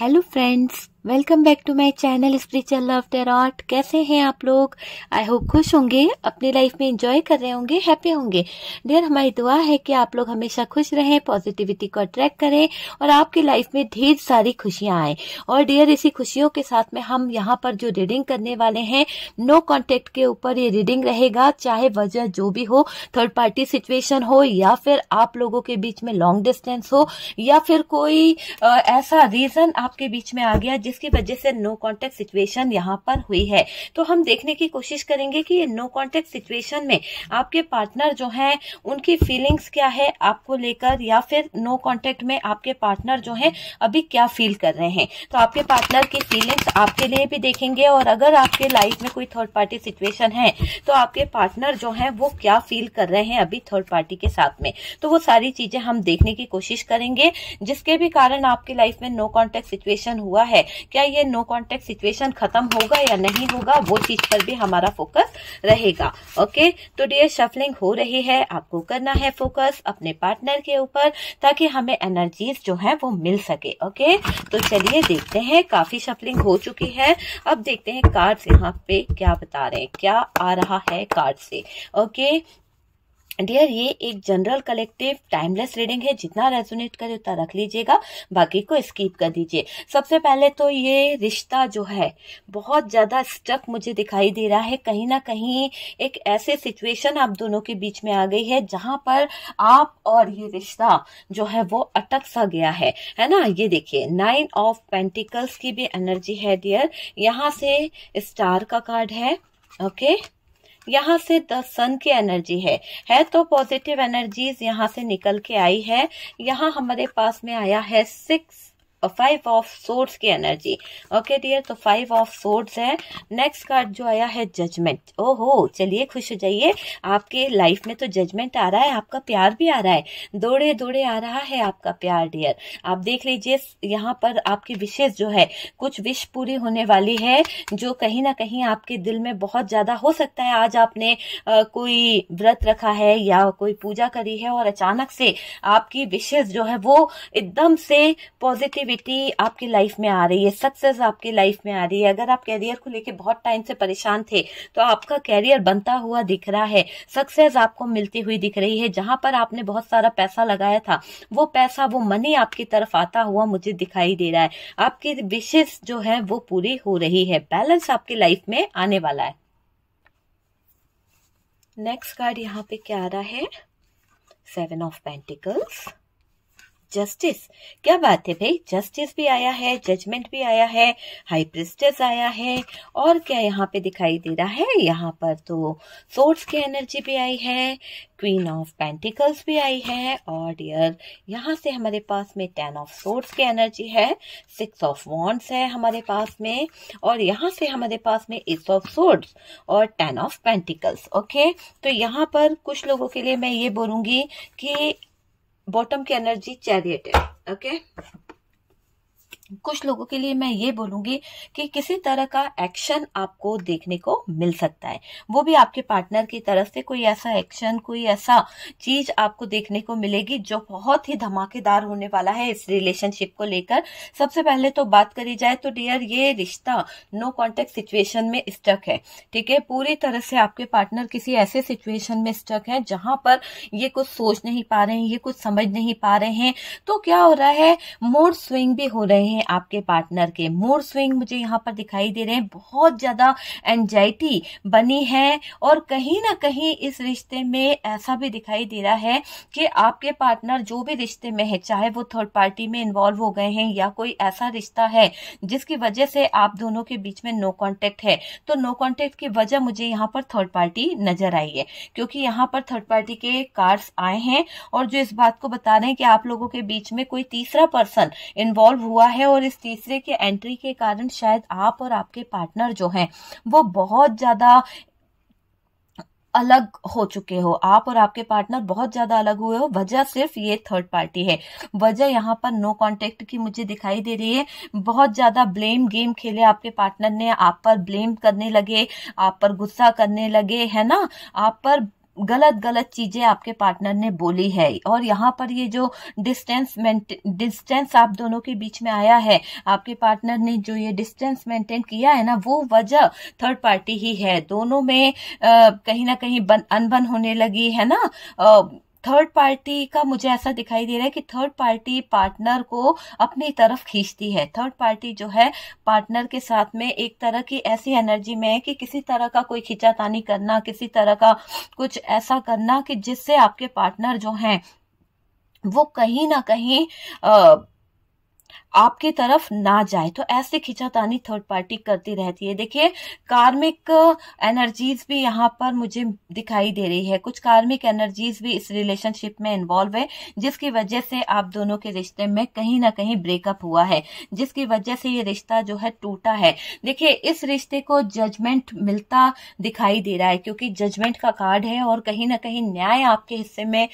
hello friends welcome back to my channel spiritual love art कैसे हैं आप लोग आई होप खुश होंगे अपनी लाइफ में एंजॉय कर रहे होंगे हैप्पी होंगे डेयर हमारी दुआ है कि आप लोग हमेशा खुश रहें पॉजिटिविटी को अट्रैक्ट करें और आपकी लाइफ में ढेर सारी खुशियां आए और डेयर इसी खुशियों के साथ में हम यहाँ पर जो रीडिंग करने वाले हैं नो कॉन्टेक्ट के ऊपर ये रीडिंग रहेगा चाहे वजह जो भी हो थर्ड पार्टी सिचुएशन हो या फिर आप लोगों के बीच में लॉन्ग डिस्टेंस हो या फिर कोई ऐसा रीजन आपके बीच में आ गया जिस जिसकी वजह से नो कॉन्टेक्ट सिचुएशन यहाँ पर हुई है तो हम देखने की कोशिश करेंगे कि ये नो कॉन्टेक्ट सिचुएशन में आपके पार्टनर जो हैं उनकी फीलिंग्स क्या है आपको लेकर या फिर नो कॉन्टेक्ट में आपके पार्टनर जो हैं अभी क्या फील कर रहे हैं तो आपके पार्टनर की फीलिंग्स आपके लिए भी देखेंगे और अगर आपके लाइफ में कोई थर्ड पार्टी सिचुएशन है तो आपके पार्टनर जो है वो क्या फील कर रहे हैं अभी थर्ड पार्टी के साथ में तो वो सारी चीजें हम देखने की कोशिश करेंगे जिसके भी कारण आपके लाइफ में नो कॉन्टेक्ट सिचुएशन हुआ है क्या ये नो कॉन्टेक्ट सिचुएशन खत्म होगा या नहीं होगा वो चीज पर भी हमारा फोकस रहेगा ओके तो डियर शफलिंग हो रही है आपको करना है फोकस अपने पार्टनर के ऊपर ताकि हमें एनर्जीज जो है वो मिल सके ओके तो चलिए देखते हैं काफी शफलिंग हो चुकी है अब देखते हैं कार्ड यहाँ पे क्या बता रहे हैं क्या आ रहा है कार्ड से ओके डियर ये एक जनरल कलेक्टिव टाइमलेस रीडिंग है जितना रेजोनेट करे उतना रख लीजिएगा बाकी को स्कीप कर दीजिए सबसे पहले तो ये रिश्ता जो है बहुत ज़्यादा स्टक मुझे दिखाई दे रहा है कहीं ना कहीं एक ऐसे सिचुएशन आप दोनों के बीच में आ गई है जहां पर आप और ये रिश्ता जो है वो अटक सा गया है है ना ये देखिए नाइन ऑफ पेंटिकल्स की भी एनर्जी है डियर यहाँ से स्टार का कार्ड है ओके okay? यहाँ से द सन की एनर्जी है है तो पॉजिटिव एनर्जीज यहाँ से निकल के आई है यहाँ हमारे पास में आया है सिक्स और फाइव ऑफ सोर्ड्स की एनर्जी ओके डियर तो फाइव ऑफ सोर्ड्स है नेक्स्ट कार्ड जो आया है जजमेंट ओहो चलिए खुश हो जाइए आपके लाइफ में तो जजमेंट आ रहा है आपका प्यार भी आ रहा है दौड़े दौड़े आ रहा है आपका प्यार डियर आप देख लीजिए यहाँ पर आपकी विशेष जो है कुछ विश पूरी होने वाली है जो कहीं ना कहीं आपके दिल में बहुत ज्यादा हो सकता है आज आपने आ, कोई व्रत रखा है या कोई पूजा करी है और अचानक से आपकी विशेष जो है वो एकदम से पॉजिटिव पॉजिटिविटी आपकी लाइफ में आ रही है सक्सेस आपकी लाइफ में आ रही है अगर आप कैरियर को लेके बहुत टाइम से परेशान थे तो आपका कैरियर बनता हुआ दिख रहा है सक्सेस आपको मिलती हुई दिख रही है जहां पर आपने बहुत सारा पैसा लगाया था वो पैसा वो मनी आपकी तरफ आता हुआ मुझे दिखाई दे रहा है आपकी विशेष जो है वो पूरी हो रही है बैलेंस आपकी लाइफ में आने वाला है नेक्स्ट कार्ड यहाँ पे क्या आ रहा है सेवन ऑफ पेंटिकल्स जस्टिस क्या बात है भाई जस्टिस भी आया है जजमेंट भी आया है हाई प्रिस्टेस आया है और क्या यहाँ पे दिखाई दे रहा है यहाँ पर तो सोर्स की एनर्जी भी आई है क्वीन ऑफ पेंटिकल्स भी आई है और डियर यहाँ से हमारे पास में टेन ऑफ सोर्स की एनर्जी है सिक्स ऑफ वॉन्ट्स है हमारे पास में और यहाँ से हमारे पास में एस ऑफ सोर्स और टेन ऑफ पेंटिकल्स ओके तो यहाँ पर कुछ लोगों के लिए मैं ये बोलूँगी कि बॉटम की एनर्जी चैरियट है ओके कुछ लोगों के लिए मैं ये बोलूंगी कि किसी तरह का एक्शन आपको देखने को मिल सकता है वो भी आपके पार्टनर की तरफ से कोई ऐसा एक्शन कोई ऐसा चीज आपको देखने को मिलेगी जो बहुत ही धमाकेदार होने वाला है इस रिलेशनशिप को लेकर सबसे पहले तो बात करी जाए तो डियर ये रिश्ता नो कॉन्टेक्ट सिचुएशन में स्टक है ठीक है पूरी तरह से आपके पार्टनर किसी ऐसे सिचुएशन में स्टक है जहां पर ये कुछ सोच नहीं पा रहे हैं ये कुछ समझ नहीं पा रहे हैं तो क्या हो रहा है मूड स्विंग भी हो रहे हैं हैं आपके पार्टनर के मूड स्विंग मुझे यहाँ पर दिखाई दे रहे हैं बहुत ज़्यादा एंजाइटी बनी है और कहीं ना कहीं इस रिश्ते में ऐसा भी दिखाई दे रहा है कि आपके पार्टनर जो भी रिश्ते में है चाहे वो थर्ड पार्टी में इन्वॉल्व हो गए हैं या कोई ऐसा रिश्ता है जिसकी वजह से आप दोनों के बीच में नो कॉन्टेक्ट है तो नो कॉन्टेक्ट की वजह मुझे यहाँ पर थर्ड पार्टी नजर आई है क्योंकि यहाँ पर थर्ड पार्टी के कार्ड्स आए हैं और जो इस बात को बता रहे हैं कि आप लोगों के बीच में कोई तीसरा पर्सन इन्वॉल्व हुआ है है और इस तीसरे के एंट्री के कारण शायद आप और आपके पार्टनर जो हैं वो बहुत ज़्यादा अलग हो चुके हो आप और आपके पार्टनर बहुत ज्यादा अलग हुए हो वजह सिर्फ ये थर्ड पार्टी है वजह यहाँ पर नो कांटेक्ट की मुझे दिखाई दे रही है बहुत ज्यादा ब्लेम गेम खेले आपके पार्टनर ने आप पर ब्लेम करने लगे आप पर गुस्सा करने लगे है ना आप पर गलत गलत चीजें आपके पार्टनर ने बोली है और यहाँ पर ये जो डिस्टेंस डिस्टेंस आप दोनों के बीच में आया है आपके पार्टनर ने जो ये डिस्टेंस मेंटेन किया है ना वो वजह थर्ड पार्टी ही है दोनों में आ, कहीं ना कहीं अनबन होने लगी है ना आ, थर्ड पार्टी का मुझे ऐसा दिखाई दे रहा है कि थर्ड पार्टी पार्टनर को अपनी तरफ खींचती है थर्ड पार्टी जो है पार्टनर के साथ में एक तरह की ऐसी एनर्जी में है कि किसी तरह का कोई खिंचातानी करना किसी तरह का कुछ ऐसा करना कि जिससे आपके पार्टनर जो हैं वो कहीं ना कहीं आ, आपके तरफ ना जाए तो ऐसे खिंचातानी थर्ड पार्टी करती रहती है देखिए कार्मिक एनर्जीज uh, भी यहाँ पर मुझे दिखाई दे रही है कुछ कार्मिक एनर्जीज भी इस रिलेशनशिप में इन्वॉल्व है जिसकी वजह से आप दोनों के रिश्ते में कहीं ना कहीं ब्रेकअप हुआ है जिसकी वजह से ये रिश्ता जो है टूटा है देखिये इस रिश्ते को जजमेंट मिलता दिखाई दे रहा है क्योंकि जजमेंट का कार्ड है और कहीं ना कहीं न्याय आपके हिस्से में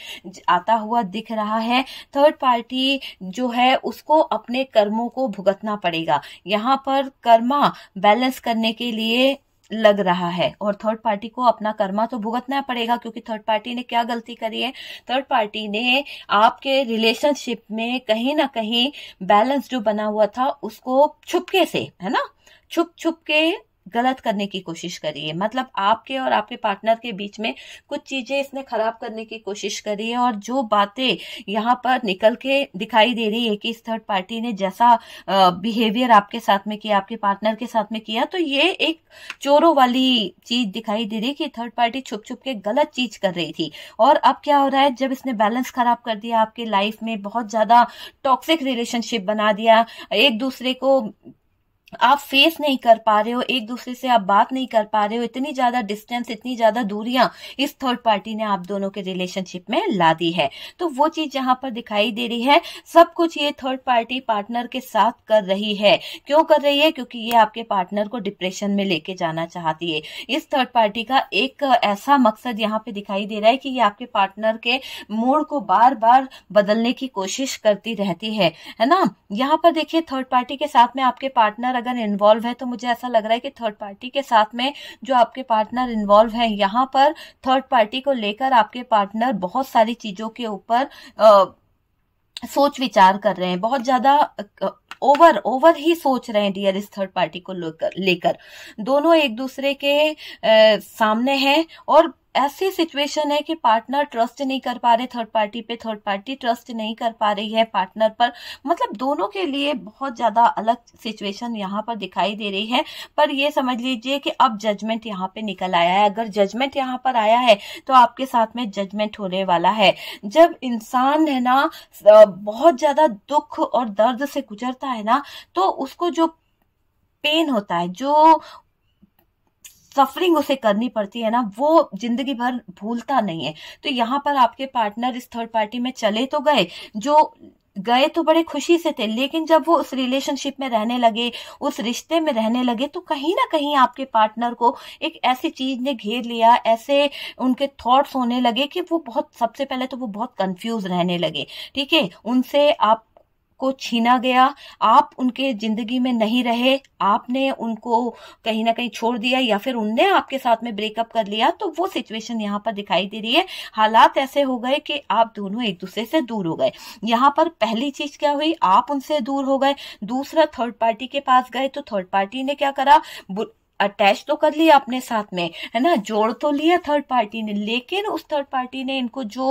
आता हुआ दिख रहा है थर्ड पार्टी जो है उसको अपने अपने कर्मों को भुगतना पड़ेगा यहाँ पर कर्मा बैलेंस करने के लिए लग रहा है और थर्ड पार्टी को अपना कर्मा तो भुगतना पड़ेगा क्योंकि थर्ड पार्टी ने क्या गलती करी है थर्ड पार्टी ने आपके रिलेशनशिप में कहीं ना कहीं बैलेंस जो बना हुआ था उसको छुपके से है ना छुप छुप के गलत करने की कोशिश करी है मतलब आपके और आपके पार्टनर के बीच में कुछ चीजें इसने खराब करने की कोशिश करी है और जो बातें यहाँ पर निकल के दिखाई दे रही है कि इस थर्ड पार्टी ने जैसा बिहेवियर आपके साथ में किया आपके पार्टनर के साथ में किया तो ये एक चोरों वाली चीज दिखाई दे रही है कि थर्ड पार्टी छुप छुप के गलत चीज कर रही थी और अब क्या हो रहा है जब इसने बैलेंस खराब कर दिया आपके लाइफ में बहुत ज्यादा टॉक्सिक रिलेशनशिप बना दिया एक दूसरे को आप फेस नहीं कर पा रहे हो एक दूसरे से आप बात नहीं कर पा रहे हो इतनी ज्यादा डिस्टेंस इतनी ज्यादा दूरियां इस थर्ड पार्टी ने आप दोनों के रिलेशनशिप में ला दी है तो वो चीज यहाँ पर दिखाई दे रही है सब कुछ ये थर्ड पार्टी पार्टनर के साथ कर रही है क्यों कर रही है क्योंकि ये आपके पार्टनर को डिप्रेशन में लेके जाना चाहती है इस थर्ड पार्टी का एक ऐसा मकसद यहाँ पे दिखाई दे रहा है कि ये आपके पार्टनर के मूड को बार बार बदलने की कोशिश करती रहती है है ना यहाँ पर देखिए थर्ड पार्टी के साथ में आपके पार्टनर अगर इन्वॉल्व है तो मुझे ऐसा लग रहा है कि थर्ड पार्टी के साथ में जो आपके पार्टनर इन्वॉल्व है यहाँ पर थर्ड पार्टी को लेकर आपके पार्टनर बहुत सारी चीजों के ऊपर सोच विचार कर रहे हैं बहुत ज्यादा ओवर ओवर ही सोच रहे हैं डियर इस थर्ड पार्टी को लेकर दोनों एक दूसरे के आ, सामने हैं और ऐसी सिचुएशन है कि पार्टनर ट्रस्ट नहीं कर पा रहे थर्ड पार्टी पे थर्ड पार्टी ट्रस्ट नहीं कर पा रही है पार्टनर पर मतलब दोनों के लिए बहुत ज्यादा अलग सिचुएशन यहाँ पर दिखाई दे रही है पर ये समझ लीजिए कि अब जजमेंट यहाँ पे निकल आया है अगर जजमेंट यहाँ पर आया है तो आपके साथ में जजमेंट होने वाला है जब इंसान है ना बहुत ज्यादा दुख और दर्द से गुजरता है ना तो उसको जो पेन होता है जो सफरिंग उसे करनी पड़ती है ना वो जिंदगी भर भूलता नहीं है तो यहाँ पर आपके पार्टनर इस थर्ड पार्टी में चले तो गए जो गए तो बड़े खुशी से थे लेकिन जब वो उस रिलेशनशिप में रहने लगे उस रिश्ते में रहने लगे तो कहीं ना कहीं आपके पार्टनर को एक ऐसी चीज ने घेर लिया ऐसे उनके थॉट्स होने लगे कि वो बहुत सबसे पहले तो वो बहुत कंफ्यूज रहने लगे ठीक है उनसे आप आपको छीना गया आप उनके जिंदगी में नहीं रहे आपने उनको कहीं ना कहीं छोड़ दिया या फिर उनने आपके साथ में ब्रेकअप कर लिया तो वो सिचुएशन यहाँ पर दिखाई दे रही है हालात ऐसे हो गए कि आप दोनों एक दूसरे से दूर हो गए यहाँ पर पहली चीज क्या हुई आप उनसे दूर हो गए दूसरा थर्ड पार्टी के पास गए तो थर्ड पार्टी ने क्या करा अटैच तो कर लिया अपने साथ में है ना जोड़ तो लिया थर्ड पार्टी ने लेकिन उस थर्ड पार्टी ने इनको जो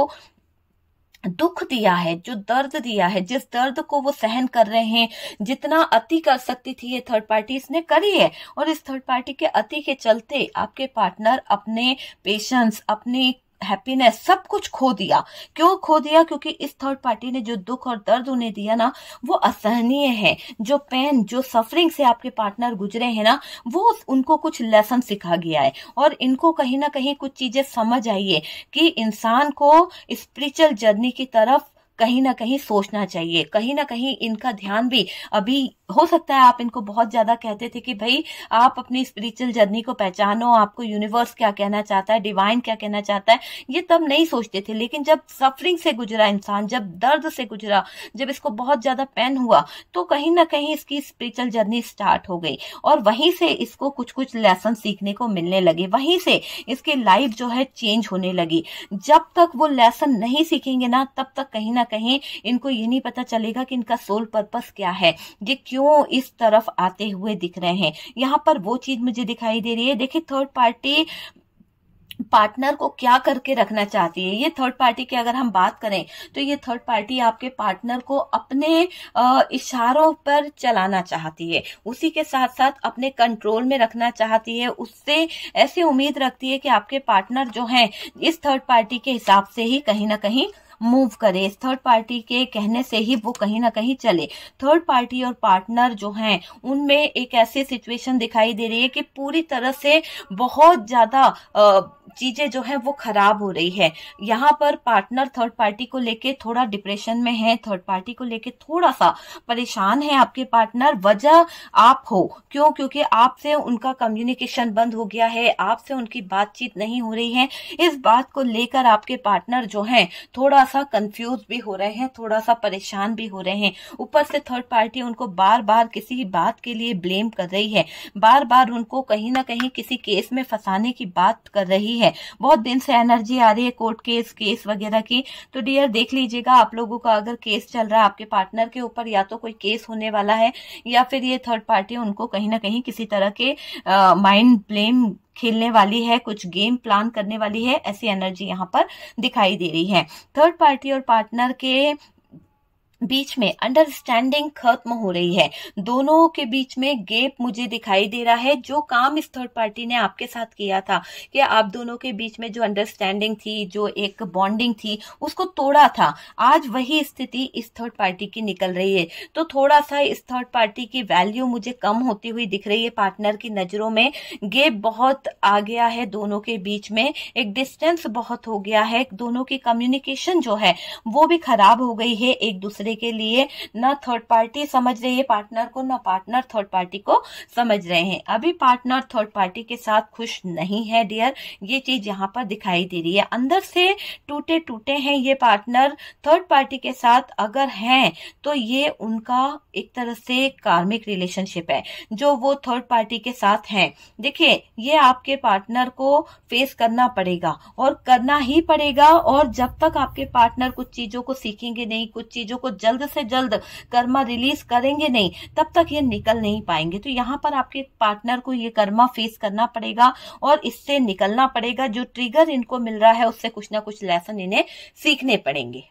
दुख दिया है जो दर्द दिया है जिस दर्द को वो सहन कर रहे हैं जितना अति कर सकती थी ये थर्ड पार्टी इसने करी है और इस थर्ड पार्टी के अति के चलते आपके पार्टनर अपने पेशेंस अपने हैप्पीनेस सब कुछ खो दिया क्यों खो दिया क्योंकि इस थर्ड पार्टी ने जो दुख और दर्द उन्हें दिया ना वो असहनीय है जो पेन जो सफरिंग से आपके पार्टनर गुजरे हैं ना वो उनको कुछ लेसन सिखा गया है और इनको कहीं ना कहीं कुछ चीजें समझ आई है कि इंसान को स्पिरिचुअल जर्नी की तरफ कहीं ना कहीं सोचना चाहिए कहीं ना कहीं इनका ध्यान भी अभी हो सकता है आप इनको बहुत ज्यादा कहते थे कि भाई आप अपनी स्पिरिचुअल जर्नी को पहचानो आपको यूनिवर्स क्या कहना चाहता है डिवाइन क्या कहना चाहता है ये तब नहीं सोचते थे लेकिन जब सफरिंग से गुजरा इंसान जब दर्द से गुजरा जब इसको बहुत ज्यादा पेन हुआ तो कहीं ना कहीं इसकी स्पिरिचुअल जर्नी स्टार्ट हो गई और वहीं से इसको कुछ कुछ लेसन सीखने को मिलने लगे वहीं से इसकी लाइफ जो है चेंज होने लगी जब तक वो लेसन नहीं सीखेंगे ना तब तक कहीं ना ना कहीं इनको ये नहीं पता चलेगा कि इनका सोल पर्पस क्या है ये क्यों इस तरफ आते हुए दिख रहे हैं यहाँ पर वो चीज मुझे दिखाई दे रही है देखिए थर्ड पार्टी पार्टनर को क्या करके रखना चाहती है ये थर्ड पार्टी की अगर हम बात करें तो ये थर्ड पार्टी आपके पार्टनर को अपने इशारों पर चलाना चाहती है उसी के साथ साथ अपने कंट्रोल में रखना चाहती है उससे ऐसी उम्मीद रखती है कि आपके पार्टनर जो हैं इस थर्ड पार्टी के हिसाब से ही कहीं ना कहीं मूव करे थर्ड पार्टी के कहने से ही वो कहीं ना कहीं चले थर्ड पार्टी और पार्टनर जो हैं उनमें एक ऐसी सिचुएशन दिखाई दे रही है कि पूरी तरह से बहुत ज्यादा चीजें जो है वो खराब हो रही है यहाँ पर पार्टनर थर्ड पार्टी को लेके थोड़ा डिप्रेशन में है थर्ड पार्टी को लेके थोड़ा सा परेशान है आपके पार्टनर वजह आप हो क्यों क्योंकि आपसे उनका कम्युनिकेशन बंद हो गया है आपसे उनकी बातचीत नहीं हो रही है इस बात को लेकर आपके पार्टनर जो है थोड़ा सा कंफ्यूज भी हो रहे हैं थोड़ा सा परेशान भी हो रहे हैं ऊपर से थर्ड पार्टी उनको बार बार किसी बात के लिए ब्लेम कर रही है बार बार उनको कहीं ना कहीं किसी केस में फंसाने की बात कर रही है है बहुत दिन से एनर्जी आ रही है कोर्ट केस केस वगैरह की तो डियर देख लीजिएगा आप लोगों का अगर केस चल रहा है आपके पार्टनर के ऊपर या तो कोई केस होने वाला है या फिर ये थर्ड पार्टी उनको कहीं ना कहीं किसी तरह के माइंड ब्लेम खेलने वाली है कुछ गेम प्लान करने वाली है ऐसी एनर्जी यहाँ पर दिखाई दे रही है थर्ड पार्टी और पार्टनर के बीच में अंडरस्टैंडिंग खत्म हो रही है दोनों के बीच में गैप मुझे दिखाई दे रहा है जो काम इस थर्ड पार्टी ने आपके साथ किया था कि आप दोनों के बीच में जो अंडरस्टैंडिंग थी जो एक बॉन्डिंग थी उसको तोड़ा था आज वही स्थिति इस थर्ड पार्टी की निकल रही है तो थोड़ा सा इस थर्ड पार्टी की वैल्यू मुझे कम होती हुई दिख रही है पार्टनर की नजरों में गेप बहुत आ गया है दोनों के बीच में एक डिस्टेंस बहुत हो गया है दोनों की कम्युनिकेशन जो है वो भी खराब हो गई है एक दूसरे फायदे के लिए ना थर्ड पार्टी समझ रही है पार्टनर को ना पार्टनर थर्ड पार्टी को समझ रहे हैं अभी पार्टनर थर्ड पार्टी के साथ खुश नहीं है डियर ये चीज यहाँ पर दिखाई दे रही है अंदर से टूटे टूटे हैं ये पार्टनर थर्ड पार्टी के साथ अगर हैं तो ये उनका एक तरह से कार्मिक रिलेशनशिप है जो वो थर्ड पार्टी के साथ है देखिये ये आपके पार्टनर को फेस करना पड़ेगा और करना ही पड़ेगा और जब तक आपके पार्टनर कुछ चीजों को सीखेंगे नहीं कुछ चीजों को जल्द से जल्द कर्मा रिलीज करेंगे नहीं तब तक ये निकल नहीं पाएंगे तो यहाँ पर आपके पार्टनर को ये कर्मा फेस करना पड़ेगा और इससे निकलना पड़ेगा जो ट्रिगर इनको मिल रहा है उससे कुछ ना कुछ लेसन इन्हें सीखने पड़ेंगे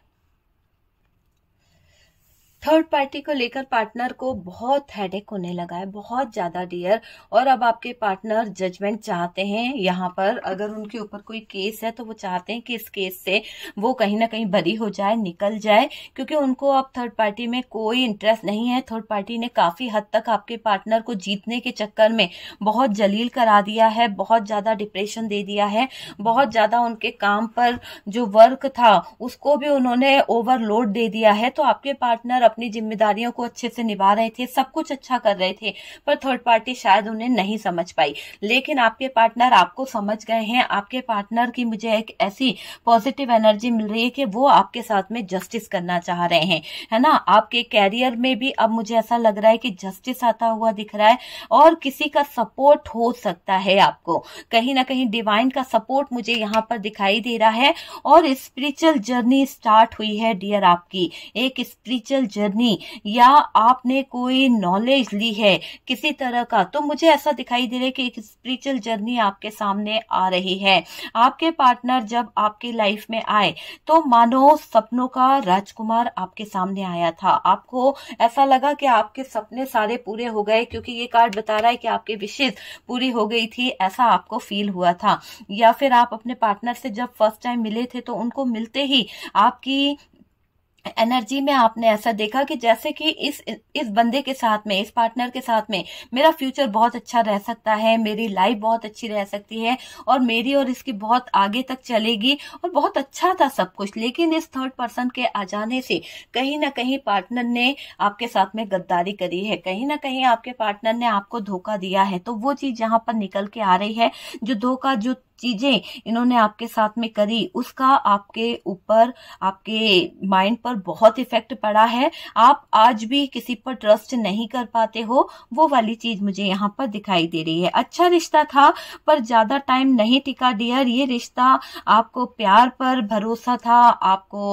थर्ड पार्टी को लेकर पार्टनर को बहुत हेडेक होने लगा है बहुत ज्यादा डियर और अब आपके पार्टनर जजमेंट चाहते हैं यहाँ पर अगर उनके ऊपर कोई केस है तो वो चाहते हैं कि इस केस से वो कहीं ना कहीं बरी हो जाए निकल जाए क्योंकि उनको अब थर्ड पार्टी में कोई इंटरेस्ट नहीं है थर्ड पार्टी ने काफी हद तक आपके पार्टनर को जीतने के चक्कर में बहुत जलील करा दिया है बहुत ज्यादा डिप्रेशन दे दिया है बहुत ज्यादा उनके काम पर जो वर्क था उसको भी उन्होंने ओवरलोड दे दिया है तो आपके पार्टनर अपनी जिम्मेदारियों को अच्छे से निभा रहे थे सब कुछ अच्छा कर रहे थे पर थर्ड पार्टी शायद उन्हें नहीं समझ पाई लेकिन आपके पार्टनर आपको समझ गए हैं आपके पार्टनर की मुझे एक ऐसी पॉजिटिव एनर्जी मिल रही है कि वो आपके साथ में जस्टिस करना चाह रहे हैं है ना आपके कैरियर में भी अब मुझे ऐसा लग रहा है कि जस्टिस आता हुआ दिख रहा है और किसी का सपोर्ट हो सकता है आपको कहीं ना कहीं डिवाइन का सपोर्ट मुझे यहाँ पर दिखाई दे रहा है और स्पिरिचुअल जर्नी स्टार्ट हुई है डियर आपकी एक स्पिरिचुअल जर्नी या आपने कोई नॉलेज ली है किसी तरह का तो मुझे ऐसा दिखाई दे रहा है कि एक स्पिरिचुअल जर्नी आपके सामने आ रही है आपके पार्टनर जब आपकी लाइफ में आए तो मानो सपनों का राजकुमार आपके सामने आया था आपको ऐसा लगा कि आपके सपने सारे पूरे हो गए क्योंकि ये कार्ड बता रहा है कि आपकी विशेष पूरी हो गई थी ऐसा आपको फील हुआ था या फिर आप अपने पार्टनर से जब फर्स्ट टाइम मिले थे तो उनको मिलते ही आपकी एनर्जी में आपने ऐसा देखा कि जैसे कि इस इस बंदे के साथ में इस पार्टनर के साथ में मेरा फ्यूचर बहुत अच्छा रह सकता है मेरी लाइफ बहुत अच्छी रह सकती है और मेरी और इसकी बहुत आगे तक चलेगी और बहुत अच्छा था सब कुछ लेकिन इस थर्ड पर्सन के आ जाने से कहीं ना कहीं पार्टनर ने आपके साथ में गद्दारी करी है कहीं ना कहीं आपके पार्टनर ने आपको धोखा दिया है तो वो चीज यहाँ पर निकल के आ रही है जो धोखा जो चीजें इन्होंने आपके साथ में करी उसका आपके ऊपर आपके माइंड पर बहुत इफेक्ट पड़ा है आप आज भी किसी पर ट्रस्ट नहीं कर पाते हो वो वाली चीज मुझे यहाँ पर दिखाई दे रही है अच्छा रिश्ता था पर ज्यादा टाइम नहीं टिका डियर ये रिश्ता आपको प्यार पर भरोसा था आपको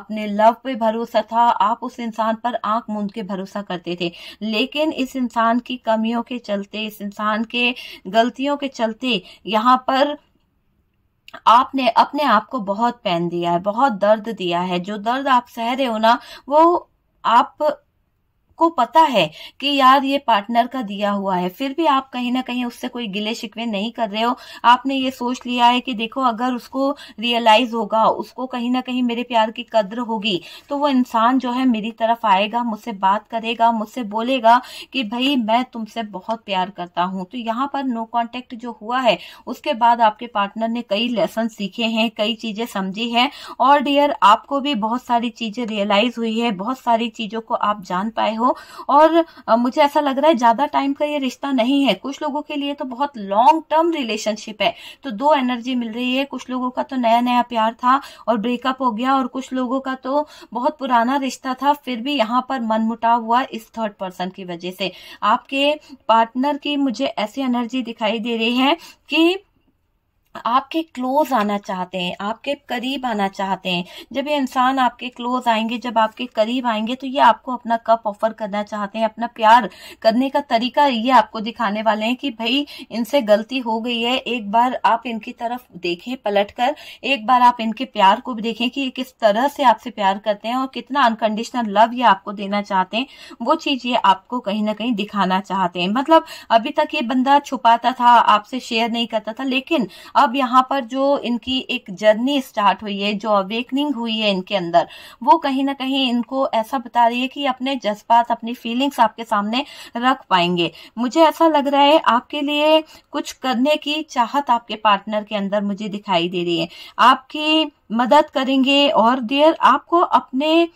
अपने लव पे भरोसा था आप उस इंसान पर आंख मूंद के भरोसा करते थे लेकिन इस इंसान की कमियों के चलते इस इंसान के गलतियों के चलते यहाँ पर आपने अपने आप को बहुत पेन दिया है बहुत दर्द दिया है जो दर्द आप सह रहे हो ना वो आप सबको पता है कि यार ये पार्टनर का दिया हुआ है फिर भी आप कहीं ना कहीं उससे कोई गिले शिकवे नहीं कर रहे हो आपने ये सोच लिया है कि देखो अगर उसको रियलाइज होगा उसको कहीं ना कहीं मेरे प्यार की कद्र होगी तो वो इंसान जो है मेरी तरफ आएगा मुझसे बात करेगा मुझसे बोलेगा कि भाई मैं तुमसे बहुत प्यार करता हूँ तो यहाँ पर नो कॉन्टेक्ट जो हुआ है उसके बाद आपके पार्टनर ने कई लेसन सीखे हैं कई चीजें समझी है और डियर आपको भी बहुत सारी चीजें रियलाइज हुई है बहुत सारी चीजों को आप जान पाए हो हो और मुझे ऐसा लग रहा है ज्यादा टाइम का ये रिश्ता नहीं है कुछ लोगों के लिए तो बहुत लॉन्ग टर्म रिलेशनशिप है तो दो एनर्जी मिल रही है कुछ लोगों का तो नया नया प्यार था और ब्रेकअप हो गया और कुछ लोगों का तो बहुत पुराना रिश्ता था फिर भी यहाँ पर मनमुटाव हुआ इस थर्ड पर्सन की वजह से आपके पार्टनर की मुझे ऐसी एनर्जी दिखाई दे रही है कि आपके क्लोज आना चाहते हैं आपके करीब आना चाहते हैं जब ये इंसान आपके क्लोज आएंगे जब आपके करीब आएंगे तो ये आपको अपना कप ऑफर करना चाहते हैं अपना प्यार करने का तरीका ये आपको दिखाने वाले हैं कि भाई इनसे गलती हो गई है एक बार आप इनकी तरफ देखें पलट कर एक बार आप इनके प्यार को भी देखें कि ये किस तरह से आपसे प्यार करते हैं और कितना अनकंडीशनल लव ये आपको देना चाहते हैं वो चीज ये आपको कहीं ना कहीं दिखाना चाहते हैं मतलब अभी तक ये बंदा छुपाता था आपसे शेयर नहीं करता था लेकिन अब यहाँ पर जो इनकी एक जर्नी स्टार्ट हुई है जो अवेकनिंग हुई है इनके अंदर वो कहीं ना कहीं इनको ऐसा बता रही है कि अपने जज्बात अपनी फीलिंग्स आपके सामने रख पाएंगे मुझे ऐसा लग रहा है आपके लिए कुछ करने की चाहत आपके पार्टनर के अंदर मुझे दिखाई दे रही है आपकी मदद करेंगे और देर आपको अपने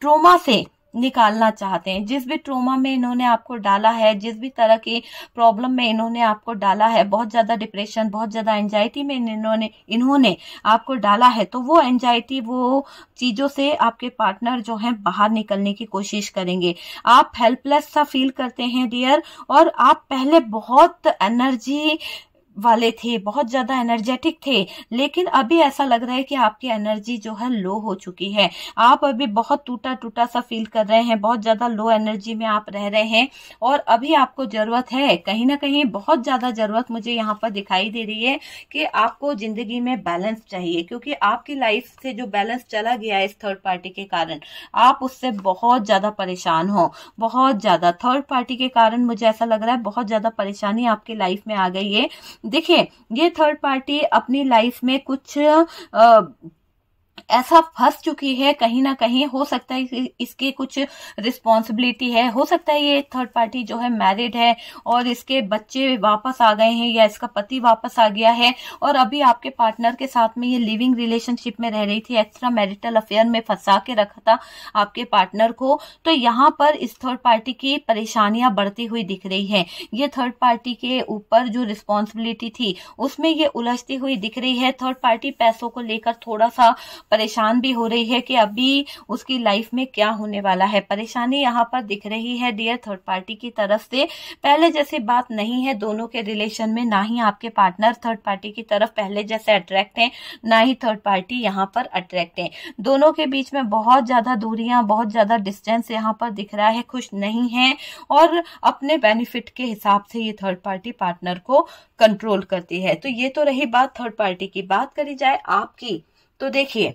ट्रोमा से निकालना चाहते हैं जिस भी ट्रोमा में इन्होंने आपको डाला है जिस भी तरह की प्रॉब्लम में इन्होंने आपको डाला है बहुत ज़्यादा डिप्रेशन बहुत ज़्यादा एंजाइटी में इन्होंने इन्होंने आपको डाला है तो वो एंजाइटी वो चीज़ों से आपके पार्टनर जो हैं बाहर निकलने की कोशिश करेंगे आप हेल्पलेस सा फील करते हैं डियर और आप पहले बहुत एनर्जी वाले थे बहुत ज्यादा एनर्जेटिक थे लेकिन अभी ऐसा लग रहा है कि आपकी एनर्जी जो है लो हो चुकी है आप अभी बहुत टूटा टूटा सा फील कर रहे हैं बहुत ज्यादा लो एनर्जी में आप रह रहे हैं और अभी आपको जरूरत है कहीं ना कहीं बहुत ज्यादा जरूरत मुझे यहाँ पर दिखाई दे रही है कि आपको जिंदगी में बैलेंस चाहिए क्योंकि आपकी लाइफ से जो बैलेंस चला गया है इस थर्ड पार्टी के कारण आप उससे बहुत ज्यादा परेशान हो बहुत ज्यादा थर्ड पार्टी के कारण मुझे ऐसा लग रहा है बहुत ज्यादा परेशानी आपकी लाइफ में आ गई है देखिये ये थर्ड पार्टी अपनी लाइफ में कुछ आ, ऐसा फंस चुकी है कहीं ना कहीं हो सकता है इसके कुछ रिस्पॉन्सिबिलिटी है हो सकता है ये थर्ड पार्टी जो है मैरिड है और इसके बच्चे वापस आ गए हैं या इसका पति वापस आ गया है और अभी आपके पार्टनर के साथ में ये लिविंग रिलेशनशिप में रह रही थी एक्स्ट्रा मैरिटल अफेयर में फंसा के रखा था आपके पार्टनर को तो यहाँ पर इस थर्ड पार्टी की परेशानियां बढ़ती हुई दिख रही है ये थर्ड पार्टी के ऊपर जो रिस्पॉन्सिबिलिटी थी उसमें ये उलझती हुई दिख रही है थर्ड पार्टी पैसों को लेकर थोड़ा सा परेशान भी हो रही है कि अभी उसकी लाइफ में क्या होने वाला है परेशानी यहाँ पर दिख रही है डियर थर्ड पार्टी की तरफ से पहले जैसे बात नहीं है दोनों के रिलेशन में ना ही आपके पार्टनर थर्ड पार्टी की तरफ पहले जैसे अट्रैक्ट हैं ना ही थर्ड पार्टी यहाँ पर अट्रैक्ट है दोनों के बीच में बहुत ज्यादा दूरियां बहुत ज्यादा डिस्टेंस यहाँ पर दिख रहा है खुश नहीं है और अपने बेनिफिट के हिसाब से ये थर्ड पार्टी पार्टनर को कंट्रोल करती है तो ये तो रही बात थर्ड पार्टी की बात करी जाए आपकी तो देखिए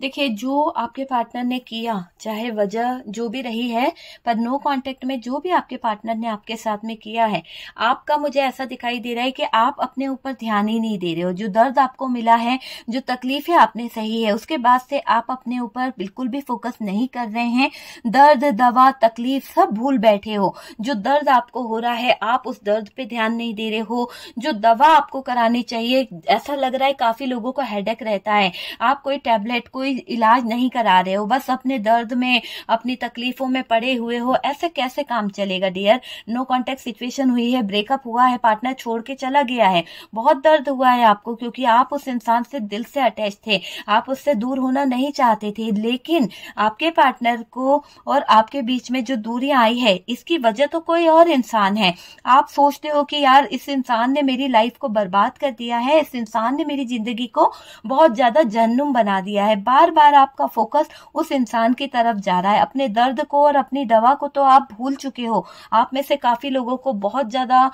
देखिए जो आपके पार्टनर ने किया चाहे वजह जो भी रही है पर नो कांटेक्ट में जो भी आपके पार्टनर ने आपके साथ में किया है आपका मुझे ऐसा दिखाई दे रहा है कि आप अपने ऊपर ध्यान ही नहीं दे रहे हो जो दर्द आपको मिला है जो तकलीफें आपने सही है उसके बाद से आप अपने ऊपर बिल्कुल भी फोकस नहीं कर रहे हैं दर्द दवा तकलीफ सब भूल बैठे हो जो दर्द आपको हो रहा है आप उस दर्द पे ध्यान नहीं दे रहे हो जो दवा आपको करानी चाहिए ऐसा लग रहा है काफी लोगों को हेडेक रहता है आप कोई टेबलेट कोई कोई इलाज नहीं करा रहे हो बस अपने दर्द में अपनी तकलीफों में पड़े हुए हो ऐसे कैसे काम चलेगा डियर नो कॉन्टेक्ट सिचुएशन हुई है ब्रेकअप हुआ है पार्टनर छोड़ के चला गया है बहुत दर्द हुआ है आपको क्योंकि आप उस इंसान से दिल से अटैच थे आप उससे दूर होना नहीं चाहते थे लेकिन आपके पार्टनर को और आपके बीच में जो दूरी आई है इसकी वजह तो कोई और इंसान है आप सोचते हो कि यार इस इंसान ने मेरी लाइफ को बर्बाद कर दिया है इस इंसान ने मेरी जिंदगी को बहुत ज्यादा जहनुम बना दिया है बात बार बार आपका फोकस उस इंसान की तरफ जा रहा है अपने दर्द को और अपनी दवा को तो आप भूल चुके हो आप में से काफी लोगों को बहुत ज्यादा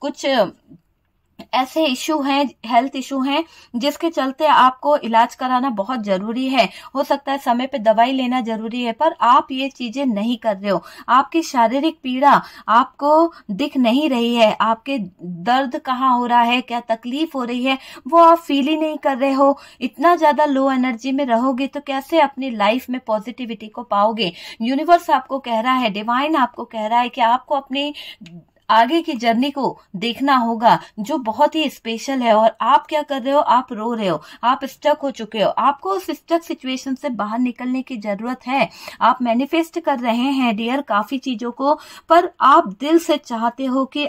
कुछ ऐसे इशू हैं हेल्थ इशू हैं जिसके चलते आपको इलाज कराना बहुत जरूरी है हो सकता है समय पे दवाई लेना जरूरी है पर आप ये चीजें नहीं कर रहे हो आपकी शारीरिक पीड़ा आपको दिख नहीं रही है आपके दर्द कहाँ हो रहा है क्या तकलीफ हो रही है वो आप फील ही नहीं कर रहे हो इतना ज्यादा लो एनर्जी में रहोगे तो कैसे अपनी लाइफ में पॉजिटिविटी को पाओगे यूनिवर्स आपको कह रहा है डिवाइन आपको कह रहा है कि आपको अपनी आगे की जर्नी को देखना होगा जो बहुत ही स्पेशल है और आप क्या कर रहे हो आप रो रहे हो आप स्टक हो चुके हो आपको उस स्टक सिचुएशन से बाहर निकलने की जरूरत है आप मैनिफेस्ट कर रहे हैं डियर काफी चीजों को पर आप दिल से चाहते हो कि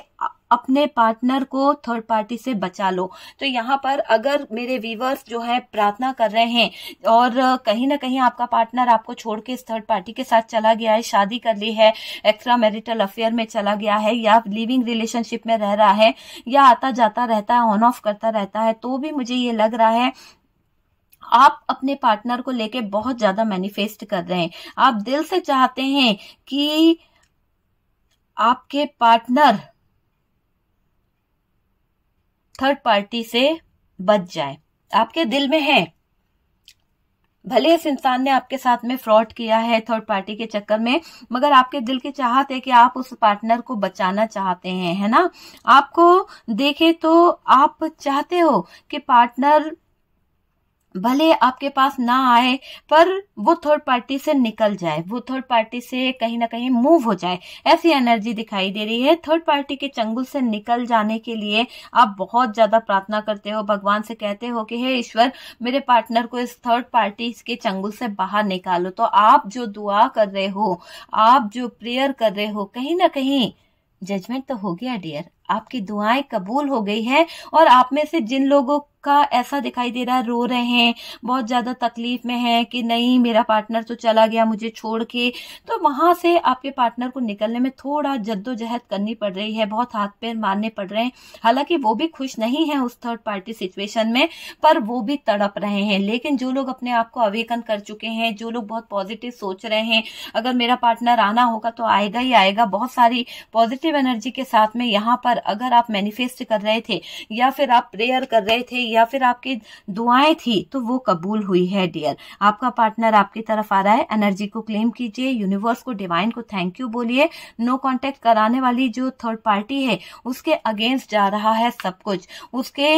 अपने पार्टनर को थर्ड पार्टी से बचा लो तो यहाँ पर अगर मेरे व्यूवर्स जो है प्रार्थना कर रहे हैं और कहीं ना कहीं आपका पार्टनर आपको छोड़ के इस थर्ड पार्टी के साथ चला गया है शादी कर ली है एक्स्ट्रा मैरिटल अफेयर में चला गया है या लिविंग रिलेशनशिप में रह रहा है या आता जाता रहता है ऑन ऑफ करता रहता है तो भी मुझे ये लग रहा है आप अपने पार्टनर को लेके बहुत ज्यादा मैनिफेस्ट कर रहे हैं आप दिल से चाहते हैं कि आपके पार्टनर थर्ड पार्टी से बच जाए आपके दिल में है भले इस इंसान ने आपके साथ में फ्रॉड किया है थर्ड पार्टी के चक्कर में मगर आपके दिल की चाहत है कि आप उस पार्टनर को बचाना चाहते हैं है ना आपको देखे तो आप चाहते हो कि पार्टनर भले आपके पास ना आए पर वो थर्ड पार्टी से निकल जाए वो थर्ड पार्टी से कहीं ना कहीं मूव हो जाए ऐसी एनर्जी दिखाई दे रही है थर्ड पार्टी के चंगुल से निकल जाने के लिए आप बहुत ज्यादा प्रार्थना करते हो भगवान से कहते हो कि हे ईश्वर मेरे पार्टनर को इस थर्ड पार्टी के चंगुल से बाहर निकालो तो आप जो दुआ कर रहे हो आप जो प्रेयर कर रहे हो कहीं ना कहीं जजमेंट तो हो गया डियर आपकी दुआएं कबूल हो गई है और आप में से जिन लोगों लड़का ऐसा दिखाई दे रहा है रो रहे हैं बहुत ज़्यादा तकलीफ में है कि नहीं मेरा पार्टनर तो चला गया मुझे छोड़ के तो वहां से आपके पार्टनर को निकलने में थोड़ा जद्दोजहद करनी पड़ रही है बहुत हाथ पैर मारने पड़ रहे हैं हालांकि वो भी खुश नहीं है उस थर्ड पार्टी सिचुएशन में पर वो भी तड़प रहे हैं लेकिन जो लोग अपने आप को अवेकन कर चुके हैं जो लोग बहुत पॉजिटिव सोच रहे हैं अगर मेरा पार्टनर आना होगा तो आएगा ही आएगा बहुत सारी पॉजिटिव एनर्जी के साथ में यहाँ पर अगर आप मैनिफेस्ट कर रहे थे या फिर आप प्रेयर कर रहे थे या फिर आपकी दुआएं थी तो वो कबूल हुई है डियर आपका पार्टनर आपकी तरफ आ रहा है एनर्जी को क्लेम कीजिए यूनिवर्स को डिवाइन को थैंक यू बोलिए नो कॉन्टेक्ट कराने वाली जो थर्ड पार्टी है उसके अगेंस्ट जा रहा है सब कुछ उसके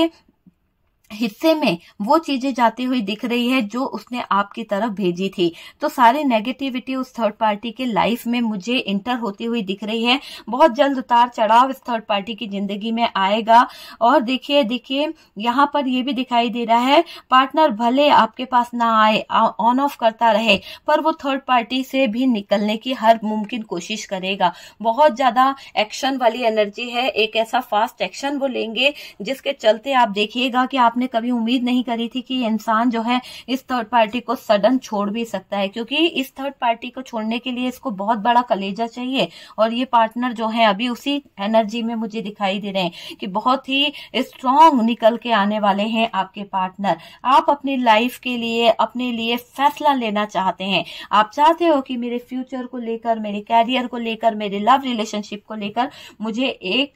हिस्से में वो चीजें जाती हुई दिख रही है जो उसने आपकी तरफ भेजी थी तो सारी नेगेटिविटी उस थर्ड पार्टी के लाइफ में मुझे इंटर होती हुई दिख रही है बहुत जल्द उतार चढ़ाव इस थर्ड पार्टी की जिंदगी में आएगा और देखिए देखिए यहाँ पर ये भी दिखाई दे रहा है पार्टनर भले आपके पास ना आए ऑन ऑफ करता रहे पर वो थर्ड पार्टी से भी निकलने की हर मुमकिन कोशिश करेगा बहुत ज्यादा एक्शन वाली एनर्जी है एक ऐसा फास्ट एक्शन वो लेंगे जिसके चलते आप देखिएगा कि आप आपने कभी उम्मीद नहीं करी थी कि इंसान जो है इस थर्ड पार्टी को सडन छोड़ भी सकता है क्योंकि इस थर्ड पार्टी को छोड़ने के लिए इसको बहुत बड़ा कलेजा चाहिए और ये पार्टनर जो है अभी उसी एनर्जी में मुझे दिखाई दे रहे हैं कि बहुत ही स्ट्रांग निकल के आने वाले हैं आपके पार्टनर आप अपनी लाइफ के लिए अपने लिए फैसला लेना चाहते हैं आप चाहते हो कि मेरे फ्यूचर को लेकर मेरे कैरियर को लेकर मेरे लव रिलेशनशिप को लेकर मुझे एक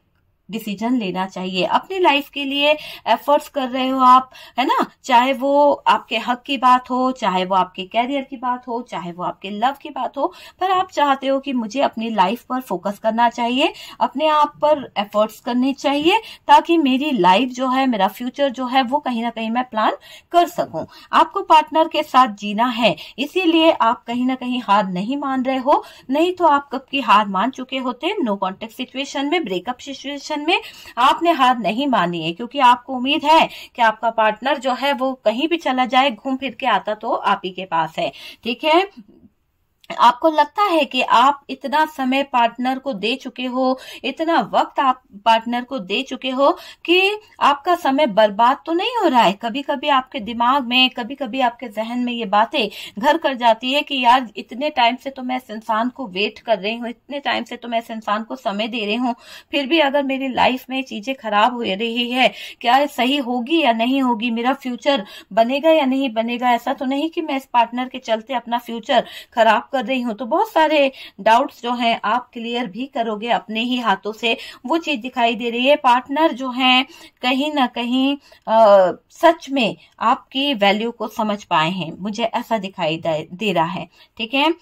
डिसीजन लेना चाहिए अपनी लाइफ के लिए एफर्ट्स कर रहे हो आप है ना चाहे वो आपके हक की बात हो चाहे वो आपके कैरियर की बात हो चाहे वो आपके लव की बात हो पर आप चाहते हो कि मुझे अपनी लाइफ पर फोकस करना चाहिए अपने आप पर एफर्ट्स करने चाहिए ताकि मेरी लाइफ जो है मेरा फ्यूचर जो है वो कहीं ना कहीं मैं प्लान कर सकूं आपको पार्टनर के साथ जीना है इसीलिए आप कहीं ना कहीं हार नहीं मान रहे हो नहीं तो आप कब की हार मान चुके होते नो कॉन्टेक्ट सिचुएशन में ब्रेकअप सिचुएशन डिसीजन में आपने हार नहीं मानी है क्योंकि आपको उम्मीद है कि आपका पार्टनर जो है वो कहीं भी चला जाए घूम फिर के आता तो आप ही के पास है ठीक है आपको लगता है कि आप इतना समय पार्टनर को दे चुके हो इतना वक्त आप पार्टनर को दे चुके हो कि आपका समय बर्बाद तो नहीं हो रहा है कभी कभी आपके दिमाग में कभी कभी आपके जहन में ये बातें घर कर जाती है कि यार इतने टाइम से तो मैं इस इंसान को वेट कर रही हूँ इतने टाइम से तो मैं इस इंसान को समय दे रही हूँ फिर भी अगर मेरी लाइफ में चीजें खराब हो रही है क्या सही होगी या नहीं होगी मेरा फ्यूचर बनेगा या नहीं बनेगा ऐसा तो नहीं कि मैं इस पार्टनर के चलते अपना फ्यूचर खराब कर कर रही हूँ तो बहुत सारे डाउट्स जो हैं आप क्लियर भी करोगे अपने ही हाथों से वो चीज दिखाई दे रही है पार्टनर जो हैं कहीं ना कहीं आ, सच में आपकी वैल्यू को समझ पाए हैं मुझे ऐसा दिखाई दे रहा है ठीक है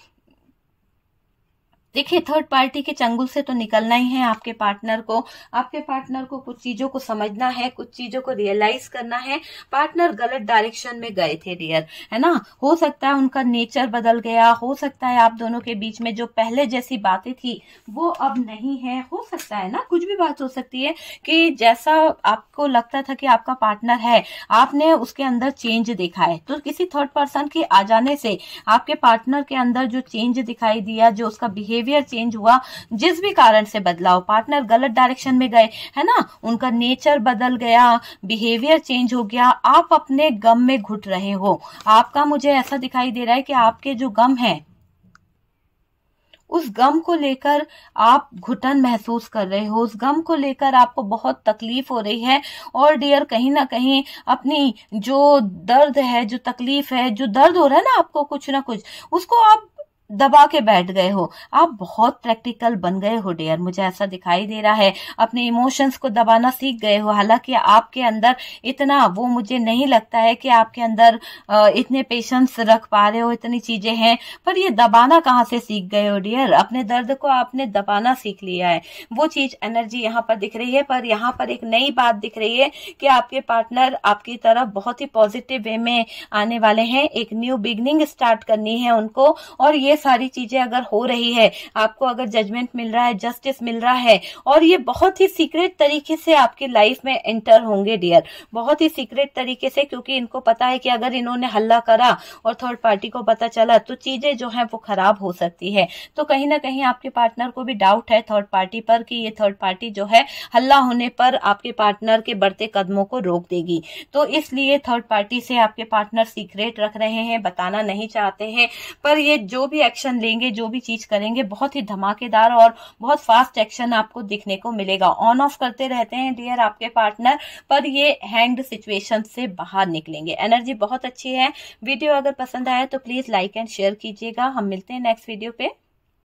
देखिए थर्ड पार्टी के चंगुल से तो निकलना ही है आपके पार्टनर को आपके पार्टनर को कुछ चीजों को समझना है कुछ चीजों को रियलाइज करना है पार्टनर गलत डायरेक्शन में गए थे डियर है ना हो सकता है उनका नेचर बदल गया हो सकता है आप दोनों के बीच में जो पहले जैसी बातें थी वो अब नहीं है हो सकता है ना कुछ भी बात हो सकती है कि जैसा आपको लगता था कि आपका पार्टनर है आपने उसके अंदर चेंज देखा है तो किसी थर्ड पर्सन के आ जाने से आपके पार्टनर के अंदर जो चेंज दिखाई दिया जो उसका बिहेव बिहेवियर चेंज हुआ जिस भी कारण से बदलाव पार्टनर गलत डायरेक्शन में गए है ना उनका नेचर बदल गया बिहेवियर चेंज हो गया आप अपने गम में घुट रहे हो आपका मुझे ऐसा दिखाई दे रहा है कि आपके जो गम है उस गम को लेकर आप घुटन महसूस कर रहे हो उस गम को लेकर आपको बहुत तकलीफ हो रही है और डियर कहीं ना कहीं अपनी जो दर्द है जो तकलीफ है जो दर्द हो रहा है ना आपको कुछ ना कुछ उसको आप दबा के बैठ गए हो आप बहुत प्रैक्टिकल बन गए हो डेयर मुझे ऐसा दिखाई दे रहा है अपने इमोशंस को दबाना सीख गए हो हालांकि आपके अंदर इतना वो मुझे नहीं लगता है कि आपके अंदर इतने पेशेंस रख पा रहे हो इतनी चीजें हैं पर ये दबाना कहाँ से सीख गए हो डियर अपने दर्द को आपने दबाना सीख लिया है वो चीज एनर्जी यहाँ पर दिख रही है पर यहाँ पर एक नई बात दिख रही है कि आपके पार्टनर आपकी तरफ बहुत ही पॉजिटिव वे में आने वाले हैं एक न्यू बिगनिंग स्टार्ट करनी है उनको और ये सारी चीजें अगर हो रही है आपको अगर जजमेंट मिल रहा है जस्टिस मिल रहा है और ये बहुत ही सीक्रेट तरीके से आपकी लाइफ में एंटर होंगे डियर बहुत ही सीक्रेट तरीके से क्योंकि इनको पता है कि अगर इन्होंने हल्ला करा और थर्ड पार्टी को पता चला तो चीजें जो है वो खराब हो सकती है तो कहीं ना कहीं आपके पार्टनर को भी डाउट है थर्ड पार्टी पर कि ये थर्ड पार्टी जो है हल्ला होने पर आपके पार्टनर के बढ़ते कदमों को रोक देगी तो इसलिए थर्ड पार्टी से आपके पार्टनर सीक्रेट रख रहे हैं बताना नहीं चाहते हैं पर ये जो भी एक्शन लेंगे जो भी चीज करेंगे बहुत ही धमाकेदार और बहुत फास्ट एक्शन आपको दिखने को मिलेगा ऑन ऑफ करते रहते हैं डियर आपके पार्टनर पर ये हैंग्ड सिचुएशन से बाहर निकलेंगे एनर्जी बहुत अच्छी है वीडियो अगर पसंद आए तो प्लीज लाइक एंड शेयर कीजिएगा हम मिलते हैं नेक्स्ट वीडियो पे